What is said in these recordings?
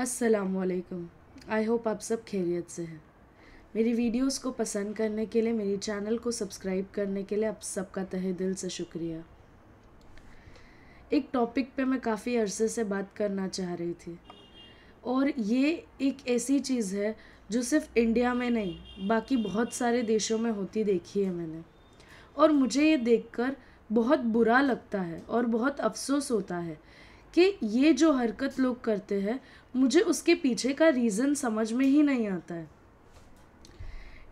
अस्सलाम वालेकुम I hope आप सब खैरियत से हैं मेरी वीडियोस को पसंद करने के लिए मेरी चैनल को सब्सक्राइब करने के लिए आप सबका तहे दिल से शुक्रिया एक टॉपिक पे मैं काफ़ी अरसे से बात करना चाह रही थी और ये एक ऐसी चीज़ है जो सिर्फ इंडिया में नहीं बाकी बहुत सारे देशों में होती देखी है मैंने और मुझे ये देखकर बहुत बुरा लगता है और बहुत अफसोस होता है कि ये जो हरकत लोग करते हैं मुझे उसके पीछे का रीज़न समझ में ही नहीं आता है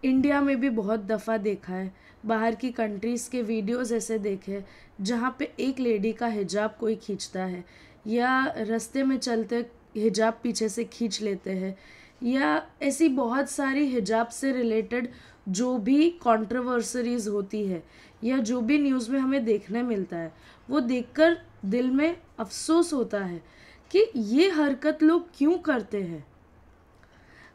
इंडिया में भी बहुत दफ़ा देखा है बाहर की कंट्रीज़ के वीडियोस ऐसे देखे जहाँ पे एक लेडी का हिजाब कोई खींचता है या रस्ते में चलते हिजाब पीछे से खींच लेते हैं या ऐसी बहुत सारी हिजाब से रिलेटेड जो भी कॉन्ट्रोवर्सरीज होती है या जो भी न्यूज़ में हमें देखने मिलता है वो देखकर दिल में अफसोस होता है कि ये हरकत लोग क्यों करते हैं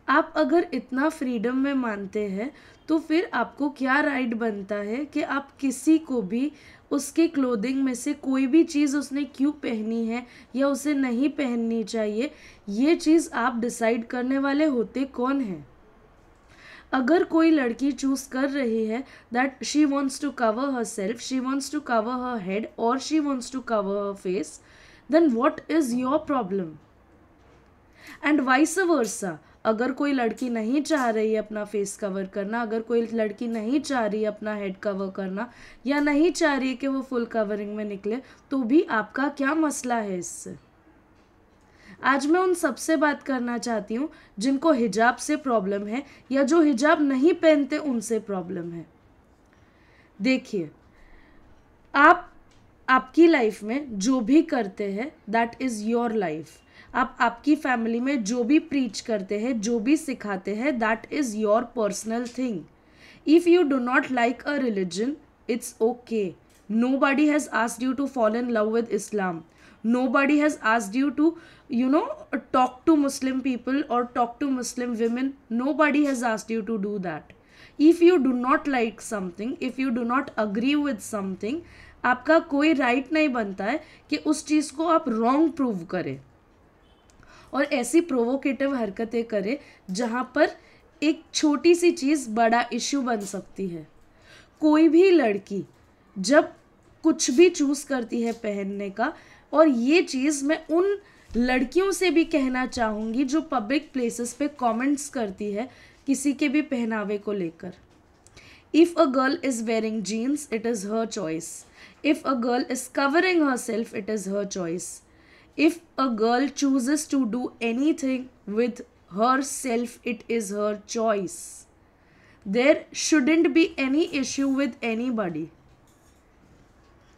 आप अगर इतना फ्रीडम में मानते हैं तो फिर आपको क्या राइट बनता है कि आप किसी को भी उसके क्लोदिंग में से कोई भी चीज़ उसने क्यों पहनी है या उसे नहीं पहननी चाहिए ये चीज़ आप डिसाइड करने वाले होते कौन हैं अगर कोई लड़की चूज़ कर रही है that she wants to cover herself she wants to cover her head और she wants to cover her face then what is your problem and vice versa अगर कोई लड़की नहीं चाह रही अपना फेस कवर करना अगर कोई लड़की नहीं चाह रही अपना हेड कवर करना या नहीं चाह रही है कि वो फुल कवरिंग में निकले तो भी आपका क्या मसला है इससे आज मैं उन सब से बात करना चाहती हूँ जिनको हिजाब से प्रॉब्लम है या जो हिजाब नहीं पहनते उनसे प्रॉब्लम है देखिए आप आपकी लाइफ में जो भी करते हैं दैट इज़ योर लाइफ आप आपकी फैमिली में जो भी प्रीच करते हैं जो भी सिखाते हैं that is your personal thing if you do not like a religion it's okay nobody has asked you to follow in love with Islam nobody has asked you to you know talk to muslim people or talk to muslim women nobody has asked you to do that if you do not like something if you do not agree with something आपका कोई right नहीं बनता है कि उस चीज़ को आप wrong prove करें और ऐसी प्रोवोकेटिव हरकतें करें जहाँ पर एक छोटी सी चीज़ बड़ा इश्यू बन सकती है कोई भी लड़की जब कुछ भी चूज़ करती है पहनने का और ये चीज़ मैं उन लड़कियों से भी कहना चाहूँगी जो पब्लिक प्लेसेस पे कमेंट्स करती है किसी के भी पहनावे को लेकर if a girl is wearing jeans it is her choice if a girl is covering herself it is her choice if a girl chooses to do anything with herself it is her choice there shouldn't be any issue with anybody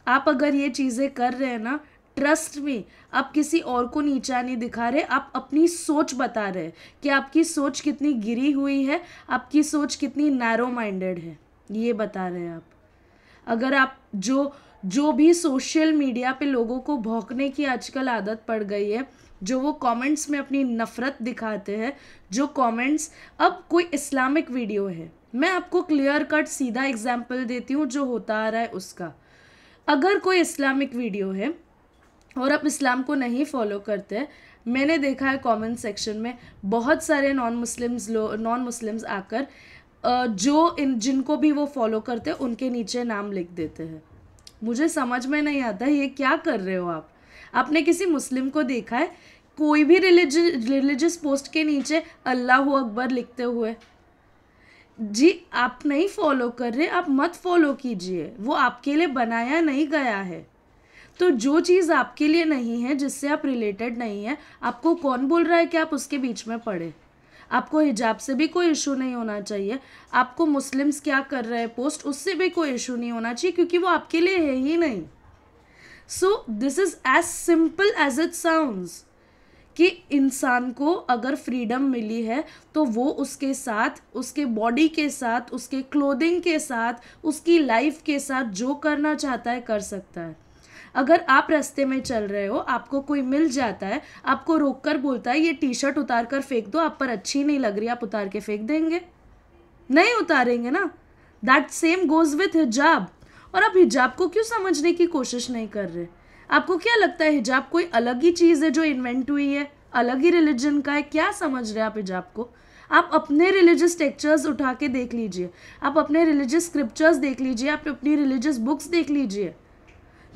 आप अगर ये चीज़ें कर रहे हैं ना trust में आप किसी और को नीचा नहीं दिखा रहे आप अपनी सोच बता रहे हैं कि आपकी सोच कितनी गिरी हुई है आपकी सोच कितनी नैरो माइंडेड है ये बता रहे हैं आप अगर आप जो जो भी सोशल मीडिया पे लोगों को भौंकने की आजकल आदत पड़ गई है जो वो कमेंट्स में अपनी नफ़रत दिखाते हैं जो कमेंट्स अब कोई इस्लामिक वीडियो है मैं आपको क्लियर कट सीधा एग्जाम्पल देती हूँ जो होता आ रहा है उसका अगर कोई इस्लामिक वीडियो है और आप इस्लाम को नहीं फॉलो करते मैंने देखा है कमेंट सेक्शन में बहुत सारे नॉन मुस्लिम्स लोग नॉन मुस्लिम्स आकर जो इन जिनको भी वो फॉलो करते हैं उनके नीचे नाम लिख देते हैं मुझे समझ में नहीं आता ये क्या कर रहे हो आप आपने किसी मुस्लिम को देखा है कोई भी रिलीज रिलीजियस पोस्ट के नीचे अल्लाह अकबर लिखते हुए जी आप नहीं फॉलो कर रहे आप मत फॉलो कीजिए वो आपके लिए बनाया नहीं गया है तो जो चीज़ आपके लिए नहीं है जिससे आप रिलेटेड नहीं है आपको कौन बोल रहा है कि आप उसके बीच में पढ़े आपको हिजाब से भी कोई इशू नहीं होना चाहिए आपको मुस्लिम्स क्या कर रहे हैं पोस्ट उससे भी कोई इशू नहीं होना चाहिए क्योंकि वो आपके लिए है ही नहीं so this is as simple as it sounds कि इंसान को अगर फ्रीडम मिली है तो वो उसके साथ उसके बॉडी के साथ उसके क्लोदिंग के साथ उसकी लाइफ के साथ जो करना चाहता है कर सकता है अगर आप रास्ते में चल रहे हो आपको कोई मिल जाता है आपको रोक कर बोलता है ये टी शर्ट उतार कर फेंक दो आप पर अच्छी नहीं लग रही आप उतार के फेंक देंगे नहीं उतारेंगे ना दैट सेम गोज़ विथ हिजाब और आप हिजाब को क्यों समझने की कोशिश नहीं कर रहे आपको क्या लगता है हिजाब कोई अलग ही चीज़ है जो इन्वेंट हुई है अलग ही रिलीजन का है क्या समझ रहे हैं आप हिजाब को आप अपने रिलीजियस टेक्चर्स उठा के देख लीजिए आप अपने रिलीजियस स्क्रिप्चर्स देख लीजिए आप अपनी रिलीजियस बुक्स देख लीजिए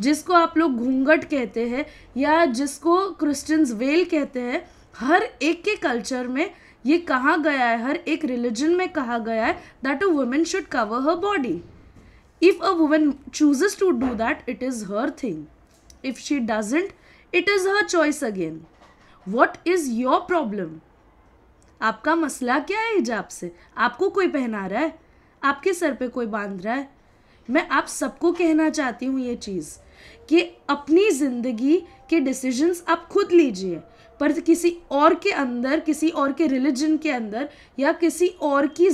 जिसको आप लोग घूंघट कहते हैं या जिसको क्रिश्चियंस वेल कहते हैं हर एक के कल्चर में ये कहा गया है हर एक रिलीजन में कहा गया है that a women should cover her body if a women chooses to do that it is her thing if she doesn't it is her choice again what is your problem आपका मसला क्या है हिजाब से आपको कोई पहना रहा है आपके सर पे कोई बांध रहा है मैं आप सबको कहना चाहती हूँ ये चीज़ कि अपनी ज़िंदगी के डिसीजंस आप खुद लीजिए पर किसी और के अंदर किसी और के रिलीजन के अंदर या किसी और की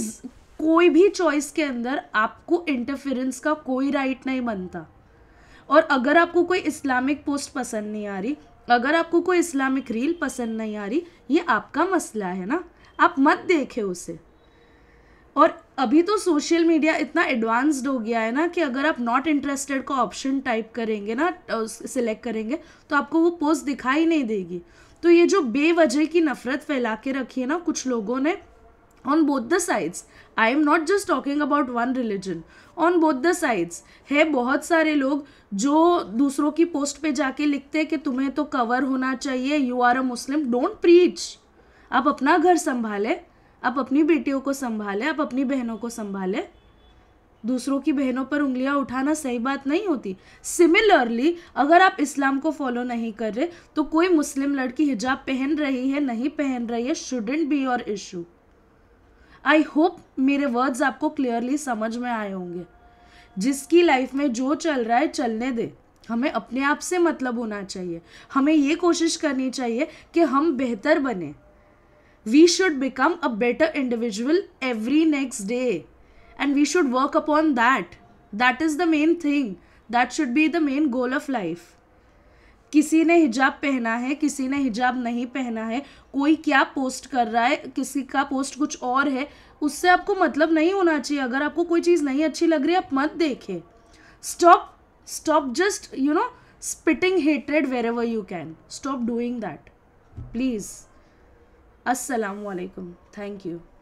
कोई भी चॉइस के अंदर आपको इंटरफेरेंस का कोई राइट नहीं बनता और अगर आपको कोई इस्लामिक पोस्ट पसंद नहीं आ रही अगर आपको कोई इस्लामिक रील पसंद नहीं आ रही ये आपका मसला है ना आप मत देखें उसे और अभी तो सोशल मीडिया इतना एडवांस्ड हो गया है ना कि अगर आप नॉट इंटरेस्टेड का ऑप्शन टाइप करेंगे ना तो सिलेक्ट करेंगे तो आपको वो पोस्ट दिखाई नहीं देगी तो ये जो बेवजह की नफ़रत फैला के रखी है ना कुछ लोगों ने on both the sides i am not just talking about one religion on both the sides है बहुत सारे लोग जो दूसरों की पोस्ट पे जाके लिखते हैं कि तुम्हें तो कवर होना चाहिए you are a Muslim don't preach आप अपना घर संभालें आप अपनी बेटियों को संभालें आप अपनी बहनों को संभालें दूसरों की बहनों पर उंगलियां उठाना सही बात नहीं होती सिमिलरली अगर आप इस्लाम को फॉलो नहीं कर रहे तो कोई मुस्लिम लड़की हिजाब पहन रही है नहीं पहन रही है shouldn't be your issue I hope मेरे वर्ड्स आपको क्लियरली समझ में आए होंगे जिसकी लाइफ में जो चल रहा है चलने दे हमें अपने आप से मतलब होना चाहिए हमें ये कोशिश करनी चाहिए कि हम बेहतर बने we should become a better individual every next day and we should work upon that that is the main thing that should be the main goal of life किसी ने हिजाब पहना है किसी ने हिजाब नहीं पहना है कोई क्या पोस्ट कर रहा है किसी का पोस्ट कुछ और है उससे आपको मतलब नहीं होना चाहिए अगर आपको कोई चीज़ नहीं अच्छी लग रही आप मत देखें stop stop just you know spitting hatred wherever you can stop doing that please असलकम थैंक यू